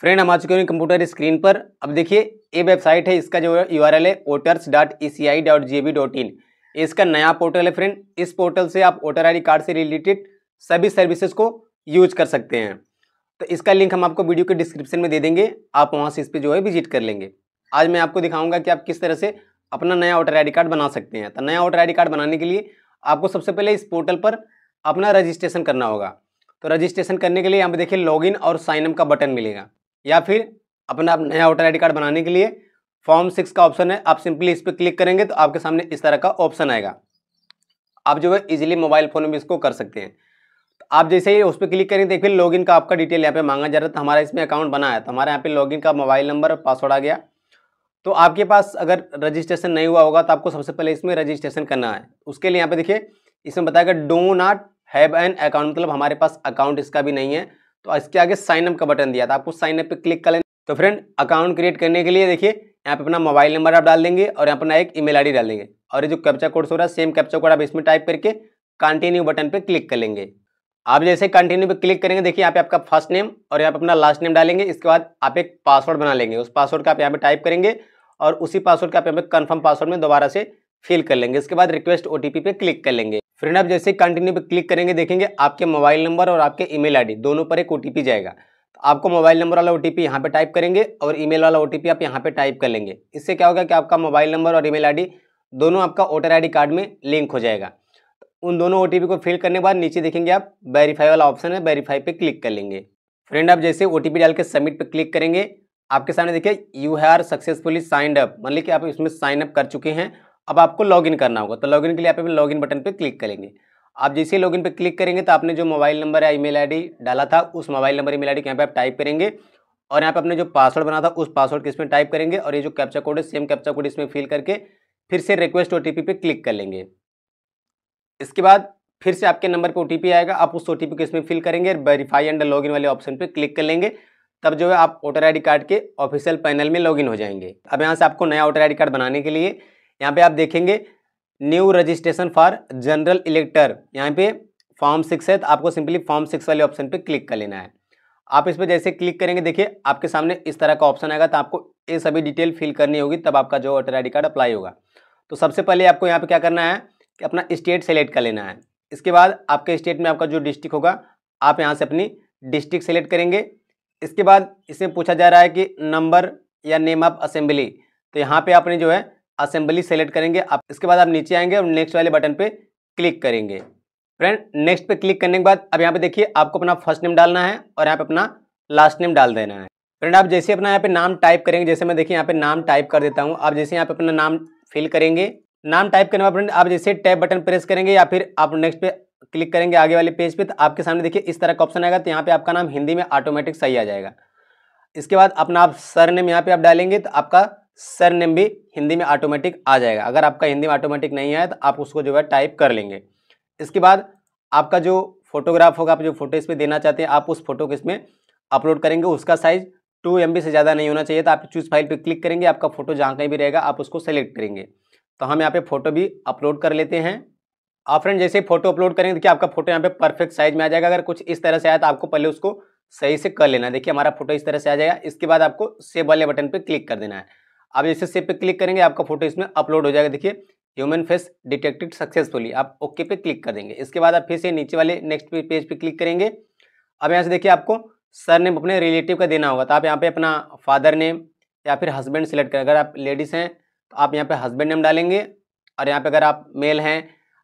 friend हम आ चुके हैं कंप्यूटर स्क्रीन पर अब देखिए ये वेबसाइट है इसका जो यू आर एल है voters dot E C I dot G B dot in इसका नया पोर्टल है फ्रेंड इस पोर्टल से आप वोटर आई कार्ड से रिलेटेड सभी सर्विसेज को यूज कर सकते हैं तो इसका लिंक हम आपको वीडियो के डिस्क्रिप्शन में दे देंगे आप वहाँ से इस पर जो है विजिट कर लेंगे आज मैं आपको दिखाऊंगा कि आप किस तरह से अपना नया वोटर आई कार्ड बना सकते हैं तो नया वोटर आई कार्ड बनाने के लिए आपको सबसे पहले इस पोर्टल पर अपना रजिस्ट्रेशन करना होगा तो रजिस्ट्रेशन करने के लिए यहाँ पर देखिए लॉगिन और साइनअप का बटन मिलेगा या फिर अपना आप नया वोटर आई कार्ड बनाने के लिए फॉर्म सिक्स का ऑप्शन है आप सिंपली इस पर क्लिक करेंगे तो आपके सामने इस तरह का ऑप्शन आएगा आप जो है इजिली मोबाइल फ़ोन में इसको कर सकते हैं तो आप जैसे ही उस पर क्लिक करेंगे देखिए लॉगिन का आपका डिटेल यहाँ पे मांगा जा रहा है तो हमारा इसमें अकाउंट बना है तो हमारे यहाँ पे लॉगिन का मोबाइल नंबर और पासवर्ड आ गया तो आपके पास अगर रजिस्ट्रेशन नहीं हुआ होगा तो आपको सबसे पहले इसमें रजिस्ट्रेशन करना है उसके लिए यहाँ पे देखिए इसमें बताया गया do not have an account मतलब हमारे पास अकाउंट इसका भी नहीं है तो इसके आगे साइनअप का बटन दिया था आपको साइनअप पर पे क्लिक कर लेना तो फ्रेंड अकाउंट क्रिएट करने के लिए देखिए यहाँ पे अपना मोबाइल नंबर आप डाल देंगे और यहाँ अपना एक ईमेल आईडी डाल देंगे और ये जो कैप्चा कोड हो रहा है सेम कैप्चा कोड आप इसमें टाइप करके कंटिन्यू बटन पे क्लिक कर लेंगे आप जैसे कंटिन्यू पे क्लिक करेंगे देखिए यहाँ पे आपका फर्स्ट नेम और यहाँ पे अपना लास्ट नेम डालेंगे इसके बाद आप एक पासवर्ड बना लेंगे उस पासवर्ड का आप यहाँ पे टाइप करेंगे और उसी पासवर्ड का आप यहाँ पे कन्फर्म पासवर्ड में दोबारा से फिल कर लेंगे इसके बाद रिक्वेस्ट ओ पे क्लिक कर लेंगे फ्रेंड आप जैसे कंटिन्यू पर क्लिक करेंगे देखेंगे आपके मोबाइल नंबर और आपके ईमेल आईडी दोनों पर एक ओटीपी जाएगा तो आपको मोबाइल नंबर वाला ओटीपी यहाँ पे टाइप करेंगे और ईमेल वाला ओटीपी आप यहाँ पे टाइप कर लेंगे इससे क्या होगा कि आपका मोबाइल नंबर और ईमेल आईडी दोनों आपका वोटर आई कार्ड में लिंक हो जाएगा तो उन दोनों ओ को फिल करने के बाद नीचे देखेंगे आप वेरीफाई वाला ऑप्शन है वेरीफाई पर क्लिक कर लेंगे फ्रेंड आप जैसे ओ डाल के सबमिट पर क्लिक करेंगे आपके सामने देखिए you have successfully signed up मतलब कि आप इसमें साइन अप कर चुके हैं अब आपको लॉगिन करना होगा तो लॉगिन के लिए आप लॉगिन बटन पर क्लिक करेंगे आप जैसे ही लॉगिन पर क्लिक करेंगे तो आपने जो मोबाइल नंबर या ईमेल आईडी डाला था उस मोबाइल नंबर ईमेल आईडी के यहाँ पे आप टाइप करेंगे और यहाँ पे आपने जो पासवर्ड बना था उस पासवर्ड के इसमें टाइप करेंगे और ये जो कैप्चा कोड है सेम कैप्चा कोड इसमें फिल करके फिर से रिक्वेस्ट ओ पे क्लिक कर लेंगे इसके बाद फिर से आपके नंबर पे ओ आएगा आप उस ओ को इसमें फिल करेंगे और वेरीफाई एंड लॉगिन वाले ऑप्शन पे क्लिक कर लेंगे तब जो है आप वोटर आई कार्ड के ऑफिशियल पैनल में लॉगिन हो जाएंगे अब यहाँ से आपको नया वोटर आई कार्ड बनाने के लिए यहाँ पे आप देखेंगे new registration for general elector यहाँ पे फॉर्म सिक्स है तो आपको सिंपली फॉर्म सिक्स वाले ऑप्शन पे क्लिक कर लेना है आप इस पर जैसे क्लिक करेंगे देखिए आपके सामने इस तरह का ऑप्शन आएगा तो आपको ये सभी डिटेल फिल करनी होगी तब आपका जो वोटर आई कार्ड अप्लाई होगा तो सबसे पहले आपको यहाँ पर क्या करना है कि अपना स्टेट सेलेक्ट कर लेना है इसके बाद आपके स्टेट में आपका जो डिस्ट्रिक्ट होगा आप यहाँ से अपनी डिस्ट्रिक्ट सेलेक्ट करेंगे इसके बाद इसमें पूछा जा रहा है कि नंबर या नेम ऑफ असेंबली तो यहाँ पे आपने जो है असेंबली सेलेक्ट करेंगे आप इसके बाद आप नीचे आएंगे और नेक्स्ट वाले बटन पे क्लिक करेंगे फ्रेंड नेक्स्ट पे क्लिक करने के बाद अब यहाँ पे देखिए आपको अपना फर्स्ट नेम डालना है और यहाँ पे अपना लास्ट नेम डाल देना है फ्रेंड आप जैसे अपना यहाँ पे नाम टाइप करेंगे जैसे मैं देखिए यहाँ पे नाम टाइप कर देता हूँ आप जैसे यहाँ पे अपना नाम फिल करेंगे नाम टाइप करने के फ्रेंड आप जैसे टैप बटन प्रेस करेंगे या फिर आप नेक्स्ट पे क्लिक करेंगे आगे वाले पेज पर तो आपके सामने देखिए इस तरह का ऑप्शन आएगा तो यहाँ पे आपका नाम हिंदी में ऑटोमेटिक सही आ जाएगा इसके बाद अपना आप सर नेम यहाँ पे आप डालेंगे तो आपका सर नेम भी हिंदी में ऑटोमेटिक आ जाएगा अगर आपका हिंदी में ऑटोमेटिक नहीं आया तो आप उसको जो है टाइप कर लेंगे इसके बाद आपका जो फोटोग्राफ होगा आप जो फोटो इसमें देना चाहते हैं आप उस फोटो को इसमें अपलोड करेंगे उसका साइज़ टू एम से ज़्यादा नहीं होना चाहिए तो आप चूज़ फाइल पर क्लिक करेंगे आपका फोटो जहाँ कहीं भी रहेगा आप उसको सेलेक्ट करेंगे तो हम यहाँ पे फ़ोटो भी अपलोड कर लेते हैं आप फ्रेंड जैसे फोटो अपलोड करेंगे देखिए आपका फोटो यहाँ पे परफेक्ट साइज में आ जाएगा अगर कुछ इस तरह से आया तो आपको पहले उसको सही से कर लेना देखिए हमारा फोटो इस तरह से आ जाएगा इसके बाद आपको सेव वाले बटन पर क्लिक कर देना है आप जैसे सेव पे क्लिक करेंगे आपका फोटो इसमें अपलोड हो जाएगा देखिए ह्यूमन फेस डिटेक्टेड सक्सेसफुली आप ओके पे क्लिक कर देंगे इसके बाद आप फिर से नीचे वाले नेक्स्ट पेज पे क्लिक करेंगे अब यहाँ से देखिए आपको सर नेम अपने रिलेटिव का देना होगा तो आप यहाँ पे अपना फादर नेम या फिर हस्बैंड सेलेक्ट करें अगर आप लेडीज़ हैं तो आप यहाँ पे हस्बैंड नेम डालेंगे और यहाँ पे अगर आप मेल हैं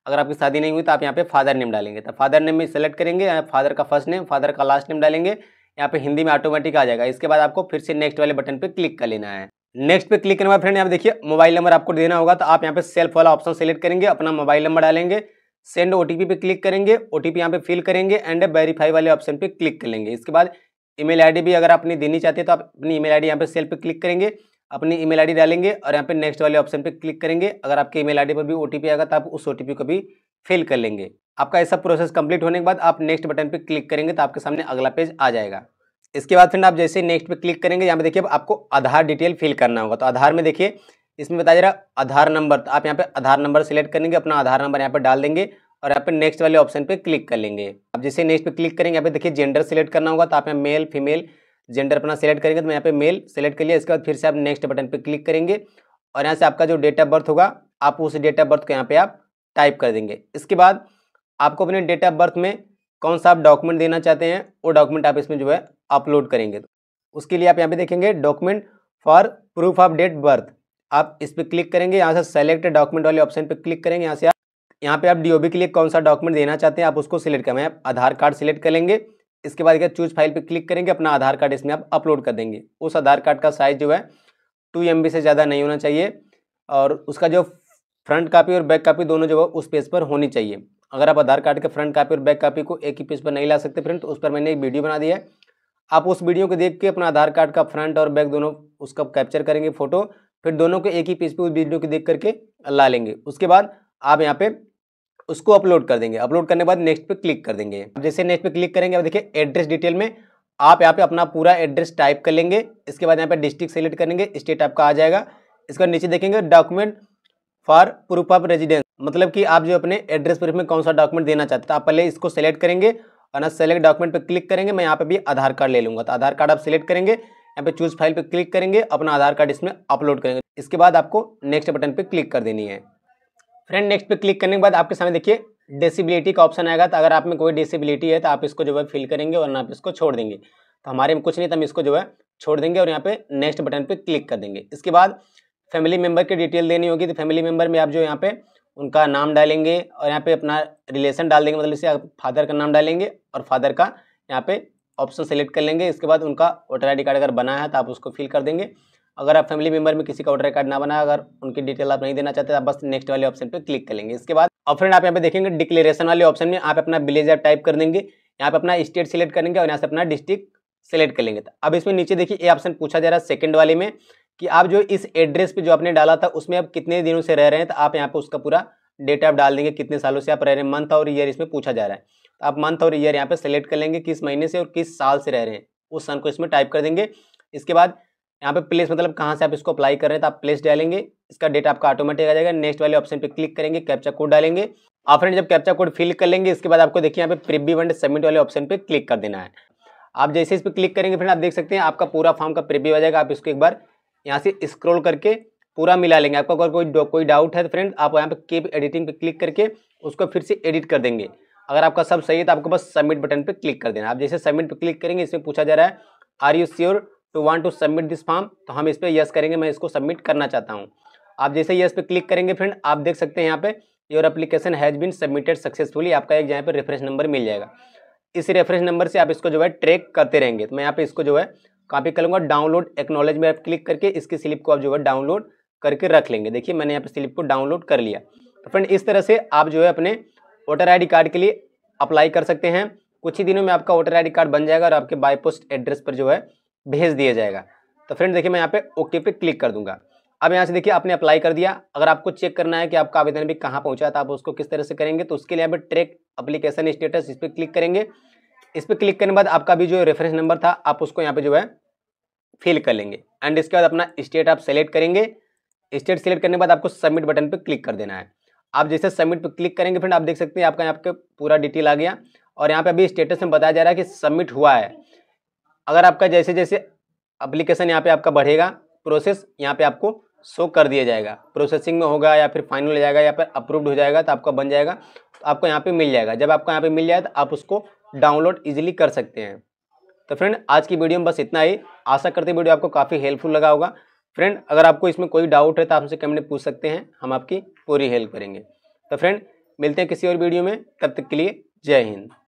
अगर आपकी शादी नहीं हुई तो आप यहाँ पे फादर नेम डालेंगे तो फादर नेम में सेलेक्ट करेंगे यहाँ फादर का फर्स्ट नेम फादर का लास्ट नेम डालेंगे यहाँ पे हिंदी में ऑटोमेटिक आ जाएगा इसके बाद आपको फिर से नेक्स्ट वाले बटन पे क्लिक कर लेना है नेक्स्ट पे क्लिक करने बाद फ्रेंड यहाँ पे देखिए मोबाइल नंबर आपको देना होगा तो आप यहाँ पे सेल्फ वाला ऑप्शन सेलेक्ट करेंगे अपना मोबाइल नंबर डालेंगे सेंड ओटीपी पे क्लिक करेंगे ओटीपी यहाँ पे फिल करेंगे एंड वेरीफाई वाले ऑप्शन पे क्लिक कर लेंगे इसके बाद ईमेल आईडी भी अगर आपने देनी चाहते हैं तो आप अपनी ईमेल आईडी यहाँ पे सेल पे क्लिक करेंगे अपनी ईमेल आईडी डालेंगे और यहाँ पे नेक्स्ट वाले ऑप्शन पे क्लिक करेंगे अगर आपके ईमेल आईडी पर भी ओटीपी आएगा तो आप उस ओटीपी को भी फिल कर लेंगे आपका ऐसा प्रोसेस कंप्लीट होने के बाद आप नेक्स्ट बटन पर क्लिक करेंगे तो आपके सामने अगला पेज आ जाएगा इसके बाद फ्रेंड आप जैसे नेक्स्ट पे क्लिक करेंगे यहाँ पे देखिए आपको आधार डिटेल फिल करना होगा तो आधार में देखिए इसमें बताया जा रहा आधार नंबर तो आप यहाँ पे आधार नंबर सेलेक्ट करेंगे अपना आधार नंबर यहाँ पे डाल देंगे और यहाँ पे नेक्स्ट वाले ऑप्शन पे क्लिक कर लेंगे आप जैसे नेक्स्ट पे क्लिक करेंगे यहाँ पे देखिए जेंडर सेलेक्ट करना होगा तो आप यहाँ मेल फीमेल जेंडर अपना सेलेक्ट करेंगे तो मैं यहाँ पे मेल सेलेक्ट कर लिया इसके बाद फिर से आप नेक्स्ट बटन पर क्लिक करेंगे और यहाँ से आपका जो डेट ऑफ बर्थ होगा आप उस डेट ऑफ बर्थ को यहाँ पे आप टाइप कर देंगे इसके बाद आपको अपने डेट ऑफ बर्थ में कौन सा आप डॉक्यूमेंट देना चाहते हैं वो डॉक्यूमेंट आप इसमें जो है अपलोड करेंगे तो उसके लिए आप यहाँ पे देखेंगे document for proof of date birth आप इस पर क्लिक करेंगे यहाँ से सेलेक्ट डॉक्यूमेंट वाले ऑप्शन पर क्लिक करेंगे यहाँ से आप यहाँ पर आप डी के लिए कौन सा डॉक्यूमेंट देना चाहते हैं आप उसको सिलेक्ट करें आप आधार कार्ड सिलेक्ट करेंगे इसके बाद क्या चूज फाइल पर क्लिक करेंगे अपना आधार कार्ड इसमें आप अपलोड कर देंगे उस आधार कार्ड का साइज जो है टू एम से ज़्यादा नहीं होना चाहिए और उसका जो फ्रंट कापी और बैक कापी दोनों जो है उस पेज पर होनी चाहिए अगर आप आधार कार्ड के फ्रंट कापी और बैक कापी को एक ही पेज पर नहीं ला सकते फ्रेंड तो उस पर मैंने एक वीडियो बना दिया है आप उस वीडियो को देख के अपना आधार कार्ड का फ्रंट और बैक दोनों उसका कैप्चर करेंगे फोटो फिर दोनों को एक ही पेज पे उस वीडियो को देख करके ला लेंगे उसके बाद आप यहाँ पे उसको अपलोड कर देंगे अपलोड करने के बाद नेक्स्ट पे क्लिक कर देंगे जैसे नेक्स्ट पे क्लिक करेंगे आप देखिए एड्रेस डिटेल में आप यहाँ पे अपना पूरा एड्रेस टाइप कर लेंगे इसके बाद यहाँ पे डिस्ट्रिक्ट सेलेक्ट करेंगे स्टेट आपका आ जाएगा इसके बाद नीचे देखेंगे document for proof of residence मतलब कि आप जो अपने एड्रेस प्रूफ में कौन सा डॉक्यूमेंट देना चाहते हैं तो आप पहले इसको सेलेक्ट करेंगे और ना सेलेक्ट डॉक्यूमेंट पर क्लिक करेंगे मैं यहाँ पे भी आधार कार्ड ले लूँगा तो आधार कार्ड आप सेलेक्ट करेंगे यहाँ पे चूज फाइल पे क्लिक करेंगे अपना आधार कार्ड इसमें अपलोड करेंगे इसके बाद आपको नेक्स्ट बटन पे क्लिक कर देनी है फ्रेंड नेक्स्ट पे क्लिक करने के बाद आपके सामने देखिए डिसेबिलिटी का ऑप्शन आएगा तो अगर आप में कोई डिसेबिलिटी है तो आप इसको जो है फिल करेंगे और ना आप इसको छोड़ देंगे तो हमारे में कुछ नहीं तो हम इसको जो है छोड़ देंगे और यहाँ पे नेक्स्ट बटन पे क्लिक कर देंगे इसके बाद फैमिली मेम्बर की डिटेल देनी होगी तो फैमिली मेम्बर में आप जो यहाँ पे उनका नाम डालेंगे और यहाँ पे अपना रिलेशन डाल देंगे मतलब इसे आप फादर का नाम डालेंगे और फादर का यहाँ पे ऑप्शन सेलेक्ट कर लेंगे इसके बाद उनका वोटर आई कार्ड अगर बना है तो आप उसको फिल कर देंगे अगर आप फैमिली मेंबर में किसी का वोटर कार्ड ना बना अगर उनकी डिटेल आप नहीं देना चाहते तो आप बस नेक्स्ट वाले ऑप्शन पर क्लिक कर लेंगे इसके बाद और फ्रेंड आप यहाँ पे देखेंगे डिक्लेरेशन वाले ऑप्शन में आप अपना विलेज आप टाइप कर देंगे यहाँ पे अपना स्टेट सेलेक्ट करेंगे और यहाँ से अपना डिस्ट्रिक्ट सेलेक्ट कर लेंगे अब इसमें नीचे देखिए ये ऑप्शन पूछा जा रहा है सेकंड वाले में कि आप जो इस एड्रेस पे जो आपने डाला था उसमें आप कितने दिनों से रह रहे हैं तो आप यहाँ पे उसका पूरा डेटा आप डाल देंगे कितने सालों से आप रह रहे हैं मंथ और ईयर इसमें पूछा जा रहा है तो आप मंथ और ईयर यहाँ पे सेलेक्ट कर लेंगे किस महीने से और किस साल से रह रहे हैं उस सन को इसमें टाइप कर देंगे इसके बाद यहाँ पे प्लेस मतलब कहाँ से आप इसको अप्लाई कर रहे हैं तो आप प्लेस डालेंगे इसका डेटा आपका ऑटोमेटिक आ जाएगा नेक्स्ट वाले ऑप्शन पर क्लिक करेंगे कैप्चा कोड डालेंगे आप फ्रेंड जब कैप्चा कोड फिल कर लेंगे इसके बाद आपको देखिए यहाँ पे प्रिबी वन सबमिट वाले ऑप्शन पर क्लिक कर देना है आप जैसे इस पर क्लिक करेंगे फ्रेंड आप देख सकते हैं आपका पूरा फॉर्म का प्रिबी आ जाएगा आप इसको एक बार यहाँ से स्क्रोल करके पूरा मिला लेंगे आपको अगर कोई कोई डाउट है तो फ्रेंड आप यहाँ पे कीप एडिटिंग पे क्लिक करके उसको फिर से एडिट कर देंगे अगर आपका सब सही है तो आपको बस सबमिट बटन पर क्लिक कर देना आप जैसे सबमिट पर क्लिक करेंगे इसमें पूछा जा रहा है are you sure to want to submit this form तो हम इस पर यस करेंगे मैं इसको सबमिट करना चाहता हूँ आप जैसे यस पे क्लिक करेंगे फ्रेंड आप देख सकते हैं यहाँ पे your application has been submitted successfully आपका एक यहाँ पे रेफरेंस नंबर मिल जाएगा इस रेफरेंस नंबर से आप इसको जो है ट्रैक करते रहेंगे तो मैं यहाँ पे इसको जो है कॉपी कर लूँगा डाउनलोड एक्नोलेज में आप क्लिक करके इसकी स्लिप को आप जो है डाउनलोड करके रख लेंगे देखिए मैंने यहाँ पर स्लिप को डाउनलोड कर लिया तो फ्रेंड इस तरह से आप जो है अपने वोटर आई कार्ड के लिए अप्लाई कर सकते हैं कुछ ही दिनों में आपका वोटर आई कार्ड बन जाएगा और आपके बाई पोस्ट एड्रेस पर जो है भेज दिया जाएगा तो फ्रेंड देखिए मैं यहाँ पे ओके पे क्लिक कर दूंगा अब यहाँ से देखिए आपने अप्लाई कर दिया अगर आपको चेक करना है कि आपका आवेदन भी कहाँ पहुँचा तो आप उसको किस तरह से करेंगे तो उसके लिए यहाँ पर ट्रैक अप्लीकेशन स्टेटस इस पर क्लिक करेंगे इस पर क्लिक करने के बाद आपका भी जो रेफरेंस नंबर था आप उसको यहाँ पे जो है फिल कर लेंगे एंड इसके बाद अपना स्टेट आप सेलेक्ट करेंगे स्टेट सेलेक्ट करने के बाद आपको सबमिट बटन पर क्लिक कर देना है आप जैसे सबमिट पर क्लिक करेंगे फ्रेंड आप देख सकते हैं आपका यहाँ पे पूरा डिटेल आ गया और यहाँ पे अभी स्टेटस में बताया जा रहा है कि सबमिट हुआ है अगर आपका जैसे जैसे अप्लीकेशन यहाँ पे आपका बढ़ेगा प्रोसेस यहाँ पे आपको शो कर दिया जाएगा प्रोसेसिंग में होगा या फिर फाइनल हो जाएगा या फिर अप्रूव्ड हो जाएगा तो आपका बन जाएगा तो आपको यहाँ पे मिल जाएगा जब आपको यहाँ पे मिल जाए तो आप उसको डाउनलोड इजीली कर सकते हैं तो फ्रेंड आज की वीडियो में बस इतना ही आशा करते वीडियो आपको काफ़ी हेल्पफुल लगा होगा फ्रेंड अगर आपको इसमें कोई डाउट है तो आपसे कमेंट पूछ सकते हैं हम आपकी पूरी हेल्प करेंगे तो फ्रेंड मिलते हैं किसी और वीडियो में तब तक के लिए जय हिंद